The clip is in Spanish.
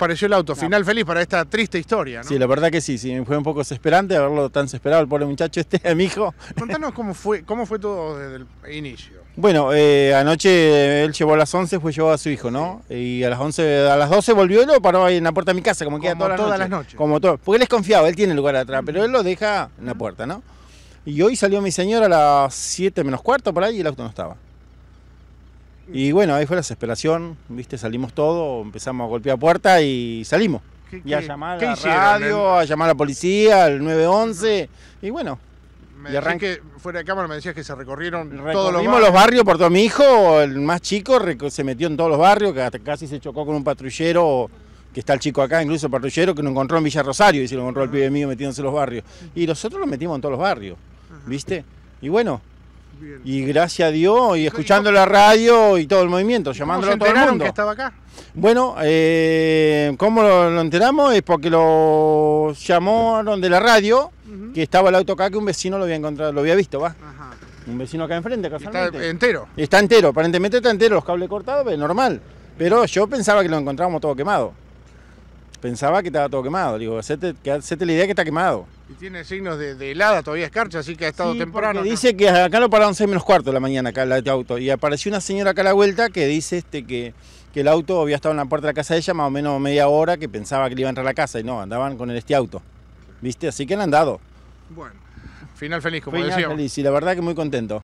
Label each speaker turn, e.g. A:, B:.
A: pareció el auto? Final feliz para esta triste historia, ¿no? Sí, la verdad que sí, sí, fue un poco desesperante haberlo tan desesperado el pobre muchacho este, mi hijo. Contanos cómo fue, cómo fue todo desde el inicio. Bueno, eh, anoche él llevó a las 11, fue llevado a su hijo, ¿no? Y a las 11, a las 12 volvió y lo paró ahí en la puerta de mi casa, como, que todas las noches. Como todo, porque él es confiado, él tiene el lugar atrás, pero él lo deja en la puerta, ¿no? Y hoy salió mi señora a las 7 menos cuarto por ahí y el auto no estaba. Y bueno, ahí fue la desesperación, ¿viste? Salimos todos, empezamos a golpear puerta y salimos. y a llamar a la radio, a llamar a la policía, al 911, y bueno. Me y fuera de cámara me decías que se recorrieron todos los barrios. los barrios por todo mi hijo, el más chico se metió en todos los barrios, que hasta casi se chocó con un patrullero que está el chico acá, incluso patrullero, que lo encontró en Villa Rosario y se lo encontró el ah. pibe mío metiéndose en los barrios. Y nosotros lo metimos en todos los barrios, ¿viste? Y bueno, y gracias a Dios, y escuchando la radio y todo el movimiento, llamándolo a todo el mundo. que estaba acá? Bueno, eh, ¿cómo lo, enteramos? Es porque lo llamaron de la radio, que estaba el auto acá, que un vecino lo había encontrado, lo había visto, va. Un vecino acá enfrente, casualmente. ¿Está entero? Está entero, aparentemente está entero, los cables cortados, normal. Pero yo pensaba que lo encontrábamos todo quemado pensaba que estaba todo quemado. Digo, hacete, la idea que está quemado. Y tiene signos de, helada, todavía escarcha, así que ha estado temporal temprano. Dice que acá lo pararon seis menos cuarto de la mañana, acá el auto. Y apareció una señora acá a la vuelta que dice este que, que el auto había estado en la puerta de la casa de ella más o menos media hora, que pensaba que le iba a entrar a la casa y no, andaban con este auto. ¿Viste? Así que han andado. Bueno, final feliz, como final feliz, y la verdad que muy contento.